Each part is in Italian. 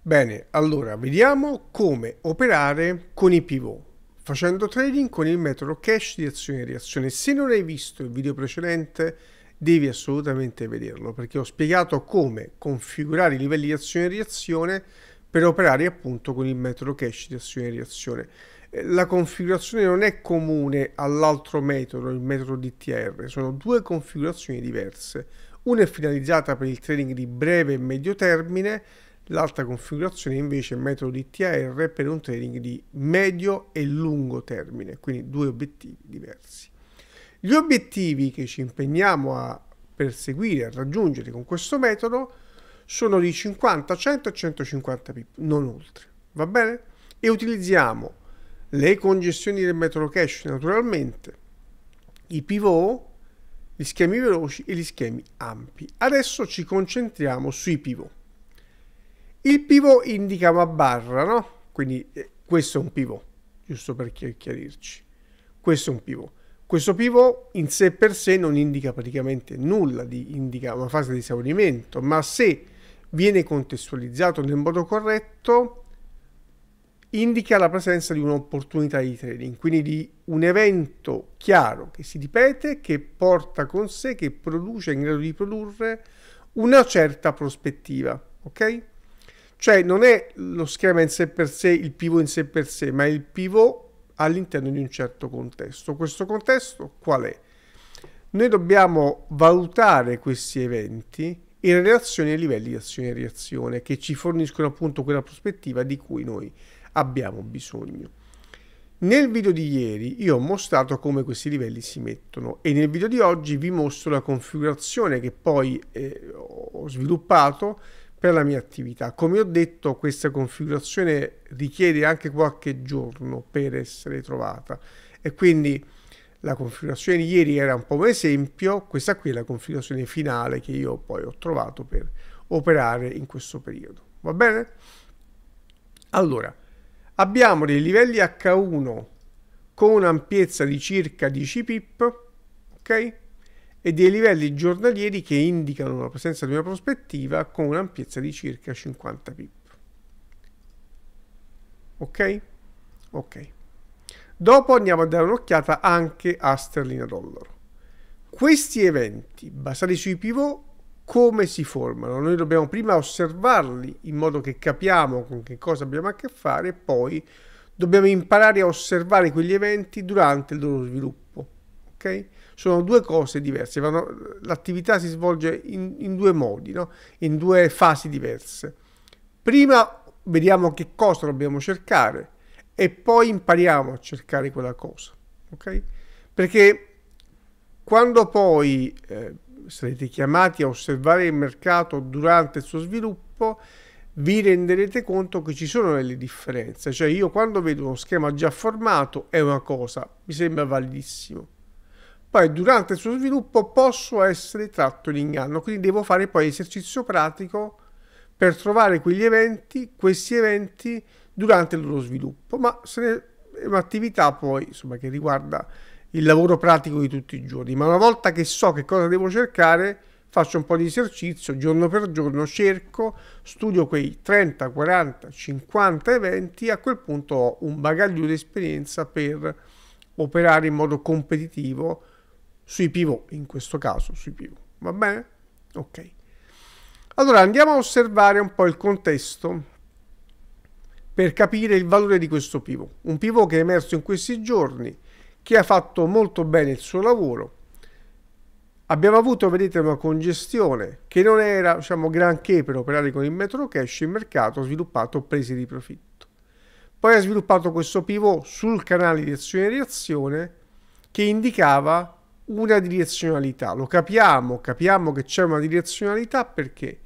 Bene, allora vediamo come operare con i pivot facendo trading con il metodo cash di azione e reazione. Se non hai visto il video precedente devi assolutamente vederlo perché ho spiegato come configurare i livelli di azione e reazione per operare appunto con il metodo cash di azione e reazione. Eh, la configurazione non è comune all'altro metodo, il metodo DTR, sono due configurazioni diverse. Una è finalizzata per il trading di breve e medio termine L'altra configurazione invece è metodo DTR per un trading di medio e lungo termine, quindi due obiettivi diversi. Gli obiettivi che ci impegniamo a perseguire, a raggiungere con questo metodo sono di 50, 100 e 150 pip, non oltre, va bene? E utilizziamo le congestioni del metodo cash naturalmente, i pivot, gli schemi veloci e gli schemi ampi. Adesso ci concentriamo sui pivot. Il pivot indica una barra, no? Quindi eh, questo è un pivot, giusto per chiarirci. Questo è un pivot. Questo pivot in sé per sé non indica praticamente nulla, di, indica una fase di esaurimento, ma se viene contestualizzato nel modo corretto indica la presenza di un'opportunità di trading, quindi di un evento chiaro che si ripete, che porta con sé, che produce, è in grado di produrre una certa prospettiva. Ok? Cioè non è lo schema in sé per sé, il pivot in sé per sé, ma è il pivot all'interno di un certo contesto. Questo contesto qual è? Noi dobbiamo valutare questi eventi in relazione ai livelli di azione e reazione che ci forniscono appunto quella prospettiva di cui noi abbiamo bisogno. Nel video di ieri io ho mostrato come questi livelli si mettono e nel video di oggi vi mostro la configurazione che poi eh, ho sviluppato per la mia attività. Come ho detto, questa configurazione richiede anche qualche giorno per essere trovata e quindi la configurazione di ieri era un po' un esempio, questa qui è la configurazione finale che io poi ho trovato per operare in questo periodo. Va bene? Allora, abbiamo dei livelli H1 con un'ampiezza di circa 10 pip, ok? e dei livelli giornalieri che indicano la presenza di una prospettiva con un'ampiezza di circa 50 pip. Ok? Ok. Dopo andiamo a dare un'occhiata anche a sterlina dollaro. Questi eventi basati sui pivot come si formano? Noi dobbiamo prima osservarli in modo che capiamo con che cosa abbiamo a che fare e poi dobbiamo imparare a osservare quegli eventi durante il loro sviluppo. Okay? sono due cose diverse, l'attività si svolge in, in due modi, no? in due fasi diverse. Prima vediamo che cosa dobbiamo cercare e poi impariamo a cercare quella cosa, ok? Perché quando poi eh, sarete chiamati a osservare il mercato durante il suo sviluppo, vi renderete conto che ci sono delle differenze. Cioè io quando vedo uno schema già formato è una cosa, mi sembra validissimo poi durante il suo sviluppo posso essere tratto in inganno, quindi devo fare poi esercizio pratico per trovare quegli eventi, questi eventi durante il loro sviluppo, ma se è un'attività poi insomma, che riguarda il lavoro pratico di tutti i giorni, ma una volta che so che cosa devo cercare, faccio un po' di esercizio, giorno per giorno cerco, studio quei 30, 40, 50 eventi, a quel punto ho un bagaglio di esperienza per operare in modo competitivo sui pivot, in questo caso sui pivot, va bene? Ok. Allora andiamo a osservare un po' il contesto per capire il valore di questo pivot, un pivot che è emerso in questi giorni, che ha fatto molto bene il suo lavoro. Abbiamo avuto, vedete, una congestione che non era, diciamo, granché per operare con il metro cash, il mercato ha sviluppato prese di profitto. Poi ha sviluppato questo pivot sul canale di azione e reazione che indicava una direzionalità. Lo capiamo, capiamo che c'è una direzionalità perché?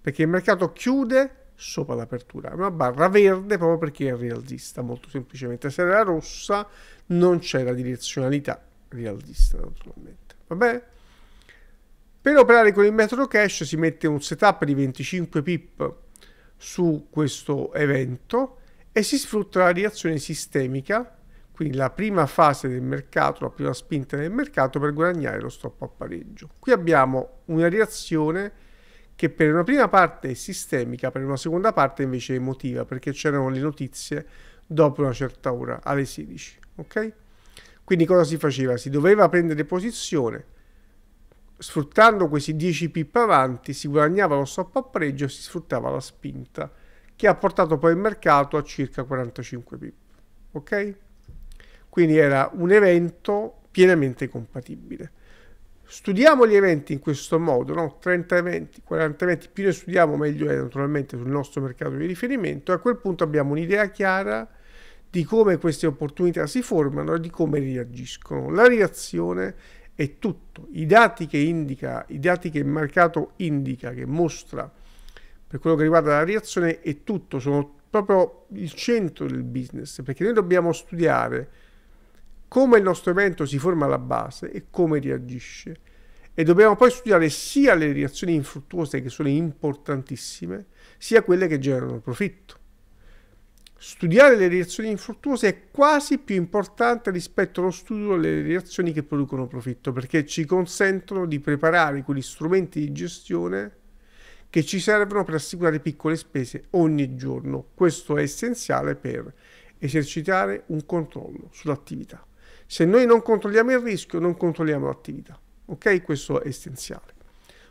Perché il mercato chiude sopra l'apertura. È una barra verde proprio perché è rialzista, molto semplicemente. Se era rossa non c'era direzionalità rialzista, naturalmente. va bene? Per operare con il metodo cash si mette un setup di 25 pip su questo evento e si sfrutta la reazione sistemica quindi la prima fase del mercato, la prima spinta del mercato per guadagnare lo stop a pareggio. Qui abbiamo una reazione che per una prima parte è sistemica, per una seconda parte invece è emotiva, perché c'erano le notizie dopo una certa ora, alle 16. Ok? Quindi cosa si faceva? Si doveva prendere posizione, sfruttando questi 10 pip avanti, si guadagnava lo stop a pareggio e si sfruttava la spinta, che ha portato poi il mercato a circa 45 pip. Ok? Quindi era un evento pienamente compatibile. Studiamo gli eventi in questo modo, no? 30 eventi, 40 eventi, più ne studiamo meglio è naturalmente sul nostro mercato di riferimento, a quel punto abbiamo un'idea chiara di come queste opportunità si formano e di come reagiscono. La reazione è tutto, i dati che indica, i dati che il mercato indica, che mostra per quello che riguarda la reazione è tutto, sono proprio il centro del business, perché noi dobbiamo studiare come il nostro evento si forma alla base e come reagisce. E dobbiamo poi studiare sia le reazioni infruttuose che sono importantissime, sia quelle che generano profitto. Studiare le reazioni infruttuose è quasi più importante rispetto allo studio delle reazioni che producono profitto, perché ci consentono di preparare quegli strumenti di gestione che ci servono per assicurare piccole spese ogni giorno. Questo è essenziale per esercitare un controllo sull'attività. Se noi non controlliamo il rischio, non controlliamo l'attività. Ok? Questo è essenziale.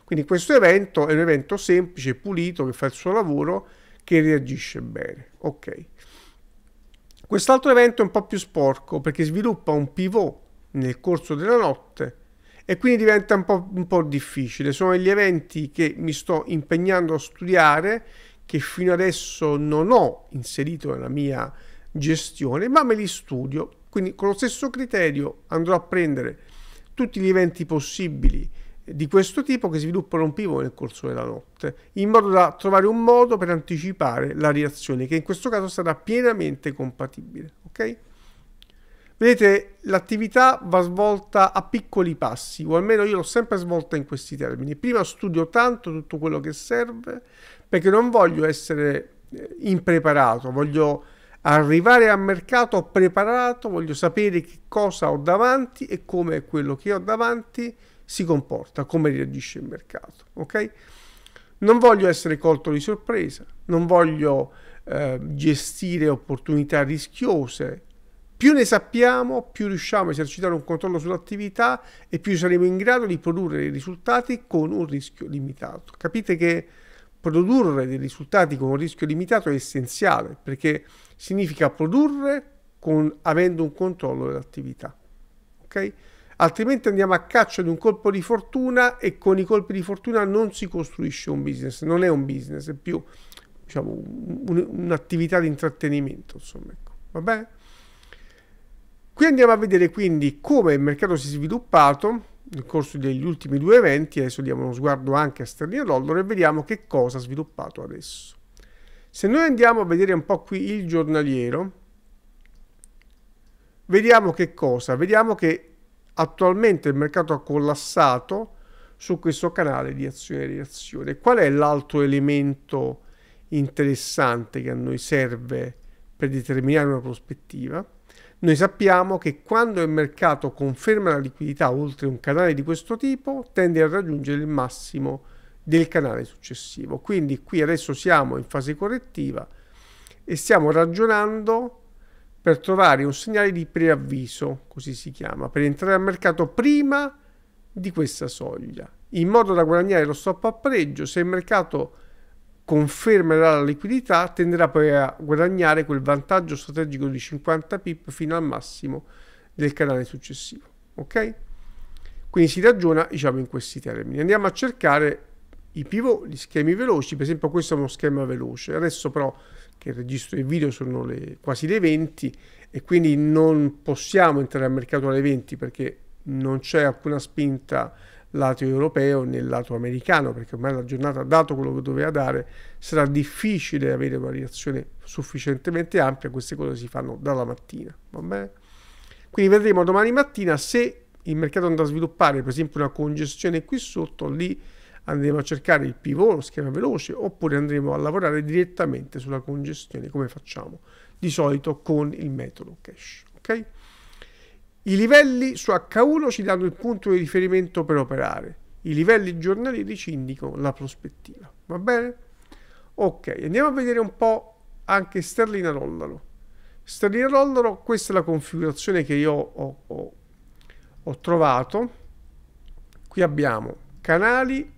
Quindi questo evento è un evento semplice, pulito, che fa il suo lavoro, che reagisce bene. Ok. Quest'altro evento è un po' più sporco perché sviluppa un pivot nel corso della notte e quindi diventa un po', un po', difficile. Sono gli eventi che mi sto impegnando a studiare, che fino adesso non ho inserito nella mia gestione, ma me li studio quindi con lo stesso criterio andrò a prendere tutti gli eventi possibili di questo tipo che sviluppano un pivot nel corso della notte, in modo da trovare un modo per anticipare la reazione, che in questo caso sarà pienamente compatibile. Okay? Vedete, l'attività va svolta a piccoli passi, o almeno io l'ho sempre svolta in questi termini. Prima studio tanto tutto quello che serve, perché non voglio essere eh, impreparato, voglio arrivare al mercato preparato, voglio sapere che cosa ho davanti e come quello che ho davanti si comporta, come reagisce il mercato. Ok? Non voglio essere colto di sorpresa, non voglio eh, gestire opportunità rischiose. Più ne sappiamo, più riusciamo a esercitare un controllo sull'attività e più saremo in grado di produrre risultati con un rischio limitato. Capite che produrre dei risultati con un rischio limitato è essenziale perché significa produrre con, avendo un controllo dell'attività. Okay? Altrimenti andiamo a caccia di un colpo di fortuna e con i colpi di fortuna non si costruisce un business, non è un business, è più diciamo, un'attività di intrattenimento. Insomma, ecco. Va bene? Qui andiamo a vedere quindi come il mercato si è sviluppato nel corso degli ultimi due eventi, adesso diamo uno sguardo anche a sterlina dollaro e vediamo che cosa ha sviluppato adesso. Se noi andiamo a vedere un po' qui il giornaliero, vediamo che cosa? Vediamo che attualmente il mercato ha collassato su questo canale di azione e reazione. Qual è l'altro elemento interessante che a noi serve per determinare una prospettiva, noi sappiamo che quando il mercato conferma la liquidità oltre un canale di questo tipo, tende a raggiungere il massimo del canale successivo. Quindi qui adesso siamo in fase correttiva e stiamo ragionando per trovare un segnale di preavviso, così si chiama, per entrare al mercato prima di questa soglia, in modo da guadagnare lo stop a pareggio se il mercato confermerà la liquidità tenderà poi a guadagnare quel vantaggio strategico di 50 pip fino al massimo del canale successivo. Ok? Quindi si ragiona diciamo in questi termini. Andiamo a cercare i pivot, gli schemi veloci, per esempio questo è uno schema veloce, adesso però che registro il video sono le, quasi le 20 e quindi non possiamo entrare al mercato alle 20 perché non c'è alcuna spinta lato europeo né lato americano, perché ormai la giornata ha dato quello che doveva dare, sarà difficile avere una reazione sufficientemente ampia, queste cose si fanno dalla mattina, va bene? Quindi vedremo domani mattina se il mercato andrà a sviluppare per esempio una congestione qui sotto, lì andremo a cercare il pivot, lo schema veloce, oppure andremo a lavorare direttamente sulla congestione come facciamo di solito con il metodo cash, ok? I livelli su H1 ci danno il punto di riferimento per operare, i livelli giornalieri ci indicano la prospettiva, va bene? Ok, andiamo a vedere un po' anche sterlina dollaro. Sterlina dollaro, questa è la configurazione che io ho, ho, ho trovato. Qui abbiamo canali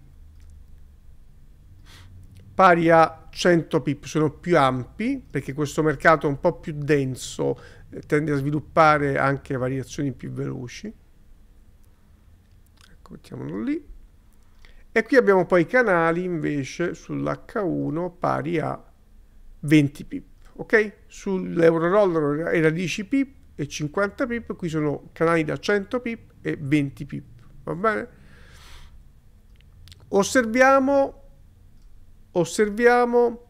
pari a 100 pip, sono più ampi perché questo mercato è un po' più denso eh, tende a sviluppare anche variazioni più veloci. Ecco, mettiamolo lì. E qui abbiamo poi i canali invece sull'H1 pari a 20 pip, ok? Sull'Euroroller era 10 pip e 50 pip, qui sono canali da 100 pip e 20 pip, va bene? Osserviamo, osserviamo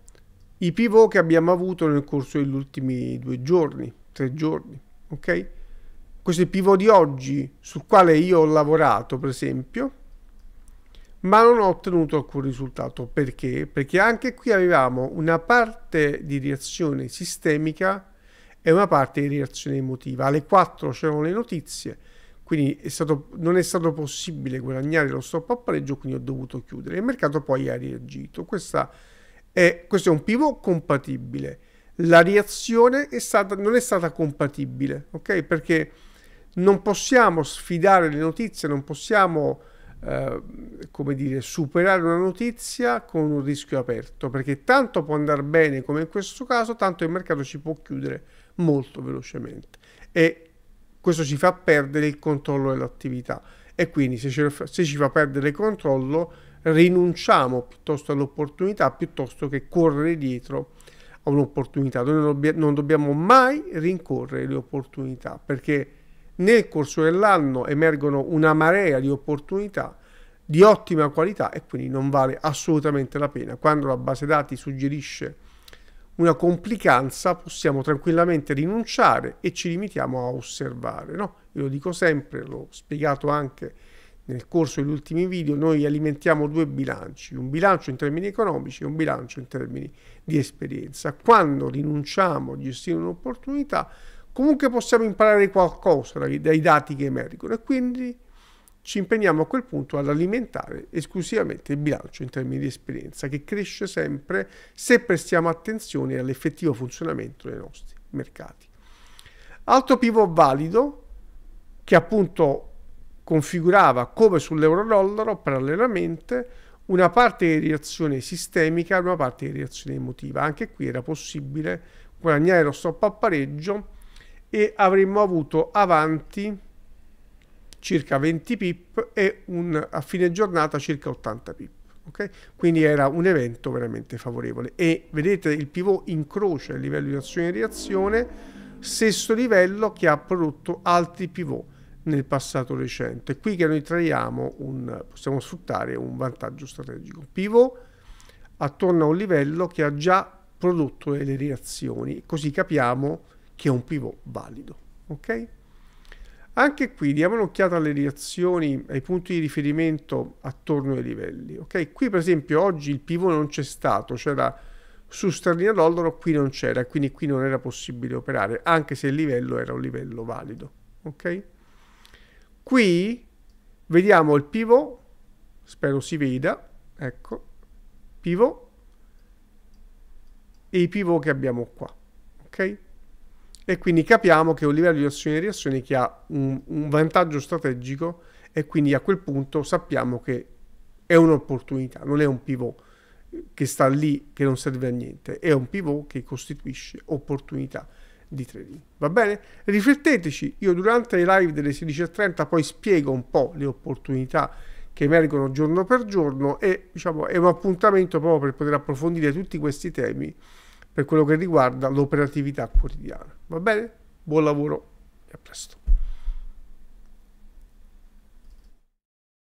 i pivot che abbiamo avuto nel corso degli ultimi due giorni tre giorni, ok? Questo è il pivot di oggi sul quale io ho lavorato, per esempio, ma non ho ottenuto alcun risultato. Perché? Perché anche qui avevamo una parte di reazione sistemica e una parte di reazione emotiva. Alle 4 c'erano le notizie, quindi è stato, non è stato possibile guadagnare lo stop a pareggio, quindi ho dovuto chiudere. Il mercato poi ha reagito. È, questo è un pivot compatibile la reazione è stata, non è stata compatibile, ok? Perché non possiamo sfidare le notizie, non possiamo, eh, come dire, superare una notizia con un rischio aperto, perché tanto può andare bene come in questo caso, tanto il mercato ci può chiudere molto velocemente e questo ci fa perdere il controllo dell'attività e quindi se ci, se ci fa perdere il controllo rinunciamo piuttosto all'opportunità piuttosto che correre dietro un'opportunità. Noi non dobbiamo mai rincorrere le opportunità perché nel corso dell'anno emergono una marea di opportunità di ottima qualità e quindi non vale assolutamente la pena. Quando la base dati suggerisce una complicanza possiamo tranquillamente rinunciare e ci limitiamo a osservare. No? Io lo dico sempre, l'ho spiegato anche nel corso degli ultimi video noi alimentiamo due bilanci, un bilancio in termini economici e un bilancio in termini di esperienza. Quando rinunciamo a gestire un'opportunità, comunque possiamo imparare qualcosa dai dati che emergono e quindi ci impegniamo a quel punto ad alimentare esclusivamente il bilancio in termini di esperienza che cresce sempre se prestiamo attenzione all'effettivo funzionamento dei nostri mercati. Altro pivot valido che appunto configurava come sull'euro-dollaro parallelamente una parte di reazione sistemica e una parte di reazione emotiva. Anche qui era possibile guadagnare lo stop a pareggio e avremmo avuto avanti circa 20 pip e un, a fine giornata circa 80 pip. Okay? Quindi era un evento veramente favorevole. E vedete il pivot incrocia il livello di azione e reazione, stesso livello che ha prodotto altri pivot nel passato recente. qui che noi traiamo un, possiamo sfruttare un vantaggio strategico. Pivot attorno a un livello che ha già prodotto delle reazioni, così capiamo che è un pivot valido. Ok? Anche qui diamo un'occhiata alle reazioni, ai punti di riferimento attorno ai livelli. Ok? Qui per esempio oggi il pivot non c'è stato, c'era su sterlina dollaro, qui non c'era, quindi qui non era possibile operare, anche se il livello era un livello valido. Okay? Qui vediamo il pivot, spero si veda, ecco, pivot e i pivot che abbiamo qua, ok? E quindi capiamo che è un livello di azione e reazione che ha un, un vantaggio strategico e quindi a quel punto sappiamo che è un'opportunità, non è un pivot che sta lì, che non serve a niente, è un pivot che costituisce opportunità di 3D. Va bene? Rifletteteci, io durante i live delle 16.30 poi spiego un po' le opportunità che emergono giorno per giorno e diciamo è un appuntamento proprio per poter approfondire tutti questi temi per quello che riguarda l'operatività quotidiana. Va bene? Buon lavoro e a presto.